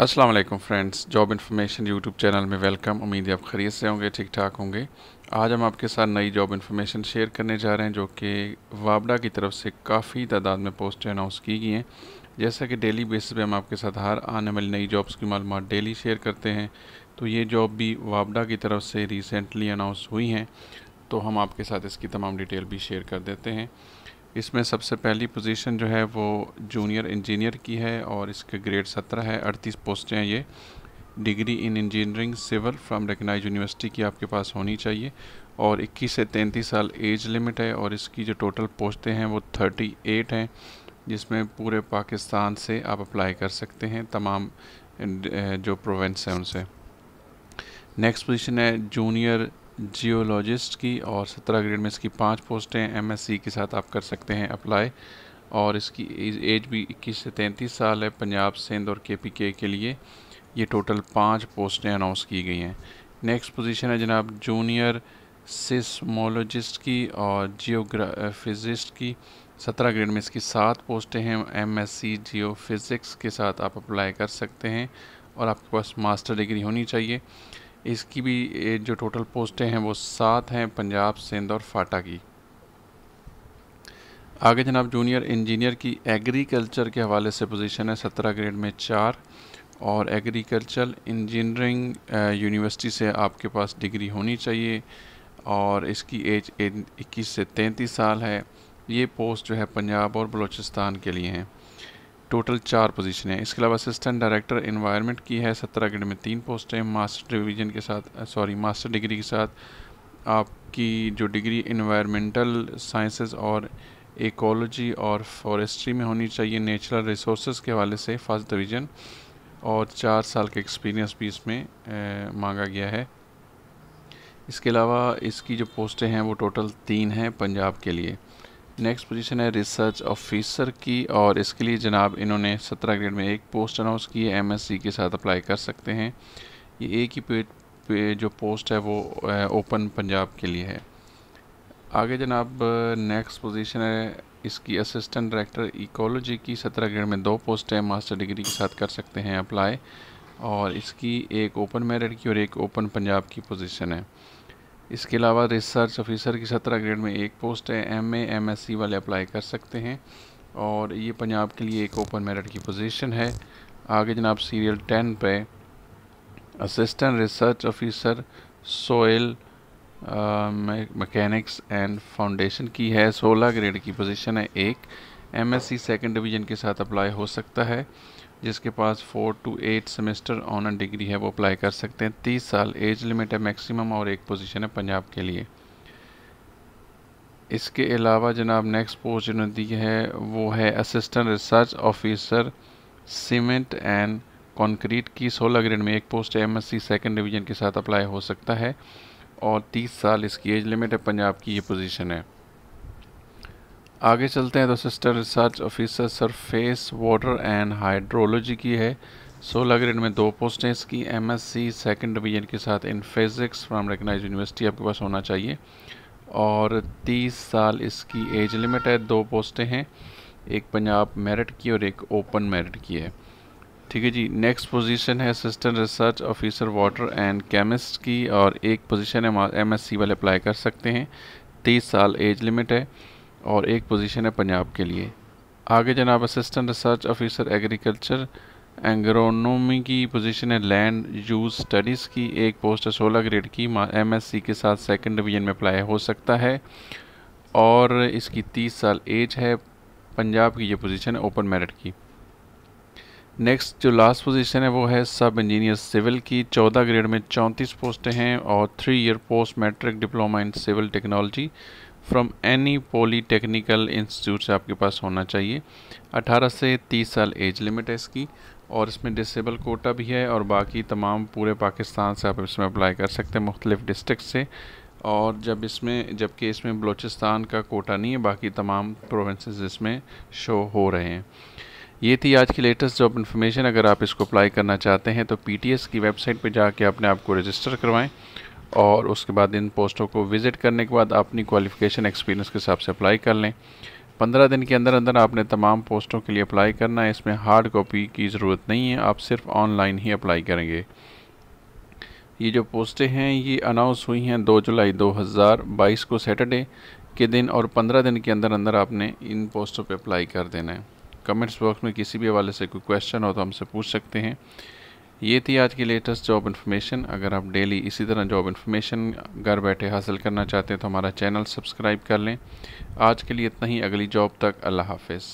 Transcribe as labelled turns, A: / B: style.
A: अस्सलाम वालेकुम friends job information YouTube channel में वेलकम उम्मीद है आप खरीद से होंगे ठीक ठाक होंगे आज हम आपके साथ नई जॉब इन्फॉर्मेशन शेयर करने जा रहे हैं जो कि वाबडा की तरफ से काफ़ी तादाद में पोस्टें अनाउंस की गई हैं जैसा कि डेली बेसिस पे हम आपके साथ हर आने वाली नई जॉब्स की मालूम डेली शेयर करते हैं तो ये जॉब भी वाबडा की तरफ से रिसेंटली अनाउंस हुई हैं तो हम आपके साथ इसकी तमाम डिटेल भी शेयर कर देते हैं इसमें सबसे पहली पोजीशन जो है वो जूनियर इंजीनियर की है और इसके ग्रेड सत्रह है अड़तीस पोस्टें हैं ये degree in engineering civil from recognise university की आपके पास होनी चाहिए और 21 से 33 साल एज लिमिट है और इसकी जो टोटल पोस्टें हैं वो 38 हैं जिसमें पूरे पाकिस्तान से आप अप्लाई कर सकते हैं तमाम uh, जो प्रोवेंस हैं उनसे नेक्स्ट पोजीशन है जूनियर जियोलॉजिस्ट की और सत्रह ग्रेड में इसकी पांच पोस्टें सी के साथ आप कर सकते हैं अप्लाई और इसकी एज भी इक्कीस से तैंतीस साल है पंजाब सिंध और के पी के के लिए ये टोटल पाँच पोस्टें अनाउंस की गई हैं नेक्स्ट पोजीशन है जनाब जूनियर सिसमोलॉजिस्ट की और जियोग्राफिजिस्ट की सत्रह ग्रेड में इसकी सात पोस्टें हैं जियो फिजिक्स के साथ आप अप्लाई कर सकते हैं और आपके पास मास्टर डिग्री होनी चाहिए इसकी भी जो टोटल पोस्टें हैं वो सात हैं पंजाब सिंध और फाटा की आगे जनाब जूनियर इंजीनियर की एग्रीकल्चर के हवाले से पोजीशन है सत्रह ग्रेड में चार और एग्रीकल्चर इंजीनियरिंग यूनिवर्सिटी से आपके पास डिग्री होनी चाहिए और इसकी एज इक्कीस से तैंतीस साल है ये पोस्ट जो है पंजाब और बलूचिस्तान के लिए हैं टोटल चार पोजीशन है इसके अलावा असिस्टेंट डायरेक्टर इन्वायरमेंट की है सत्रह ग्रेड में तीन पोस्ट है मास्टर डिवीजन के साथ सॉरी मास्टर डिग्री के साथ आपकी जो डिग्री इन्वायरमेंटल साइंसेस और एकोलॉजी और फॉरेस्ट्री में होनी चाहिए नेचुरल रिसोर्स के हवाले से फर्स्ट डिवीज़न और चार साल के एक्सपीरियंस भी इसमें ए, मांगा गया है इसके अलावा इसकी जो पोस्टें हैं वो टोटल तीन हैं पंजाब के लिए नेक्स्ट पोजीशन है रिसर्च ऑफिसर की और इसके लिए जनाब इन्होंने सत्रह ग्रेड में एक पोस्ट अनाउंस की है एमएससी के साथ अप्लाई कर सकते हैं ये एक ही पे, पे जो पोस्ट है वो ओपन पंजाब के लिए है आगे जनाब नेक्स्ट पोजीशन है इसकी असिस्टेंट डायरेक्टर इकोलॉजी की सत्रह ग्रेड में दो पोस्ट है मास्टर डिग्री के साथ कर सकते हैं अप्लाई और इसकी एक ओपन मेरिट की और एक ओपन पंजाब की पोजिशन है इसके अलावा रिसर्च ऑफिसर की सत्रह ग्रेड में एक पोस्ट है एम एमएससी वाले अप्लाई कर सकते हैं और ये पंजाब के लिए एक ओपन मेरिट की पोजीशन है आगे जनाब सीरियल टेन पे assistant research officer soil mechanics and foundation की है सोलह ग्रेड की पोजीशन है एक एमएससी सेकंड डिवीजन के साथ अप्लाई हो सकता है जिसके पास four to eight semester on degree है वो अप्लाई कर सकते हैं तीस साल एज लिमिट है मैक्सिमम और एक पोजीशन है पंजाब के लिए इसके अलावा जनाब नेक्स्ट पोस्ट जिन्होंने दी है वो है assistant research officer cement and concrete की सोलह ग्रेड में एक post M S C second division के साथ अप्लाई हो सकता है और 30 साल इसकी एज लिमिट है पंजाब की ये पोजीशन है आगे चलते हैं तो assistant research officer surface water and hydrology की है सोलह ग्रेड में दो पोस्टें इसकी M S C second division के साथ in physics from recognise university आपके पास होना चाहिए और तीस साल इसकी एज लिमिट है दो पोस्टें हैं एक पंजाब मेरिट की और एक ओपन मेरिट की है ठीक है जी नेक्स्ट पोजीशन है assistant research officer water and chemist की और एक पोजीशन है एम एस सी वाले अप्लाई कर सकते हैं तीस साल एज लिमिट है और एक पोजीशन है पंजाब के लिए आगे जनाब assistant research officer agriculture agronomy की पोजीशन है लैंड यूज स्टडीज़ की एक पोस्ट है सोलह ग्रेड की सी के साथ सेकेंड डिवीजन में अप्लाई हो सकता है और इसकी तीस साल एज है पंजाब की ये पोजीशन है ओपन मेरिट की नेक्स्ट जो लास्ट पोजीशन है वो है सब इंजीनियर सिविल की चौदह ग्रेड में चौंतीस पोस्टें हैं और three year post matric diploma in civil technology from any polytechnical institute से आपके पास होना चाहिए 18 से 30 साल एज लिमिट है इसकी और इसमें डिसेबल कोटा भी है और बाकी तमाम पूरे पाकिस्तान से आप इसमें अप्लाई कर सकते हैं मुख्तलिफ़ डिस्ट्रिक्ट से और जब इसमें जबकि इसमें बलूचिस्तान का कोटा नहीं है बाकी तमाम प्रोविंस इसमें शो हो रहे हैं ये थी आज की लेटेस्ट जॉब इन्फॉर्मेशन अगर आप इसको अप्लाई करना चाहते हैं तो पीटीएस की वेबसाइट पर जाके अपने आप को रजिस्टर करवाएं और उसके बाद इन पोस्टों को विज़िट करने के बाद अपनी क्वालिफ़िकेशन एक्सपीरियंस के हिसाब से अप्लाई कर लें पंद्रह दिन के अंदर अंदर आपने तमाम पोस्टों के लिए अप्लाई करना है इसमें हार्ड कॉपी की ज़रूरत नहीं है आप सिर्फ ऑनलाइन ही अप्लाई करेंगे ये जो पोस्टें हैं ये अनाउंस हुई हैं 2 जुलाई 2022 को सैटरडे के दिन और 15 दिन के अंदर अंदर आपने इन पोस्टों पे अप्लाई कर देना है कमेंट्स बॉक्स में किसी भी हवाले से कोई क्वेश्चन हो तो हमसे पूछ सकते हैं ये थी आज की लेटेस्ट जॉब इन्फॉर्मेशन अगर आप डेली इसी तरह जॉब इन्फॉर्मेशन घर बैठे हासिल करना चाहते हैं तो हमारा चैनल सब्सक्राइब कर लें आज के लिए इतना ही अगली जॉब तक अल्लाह हाफिज़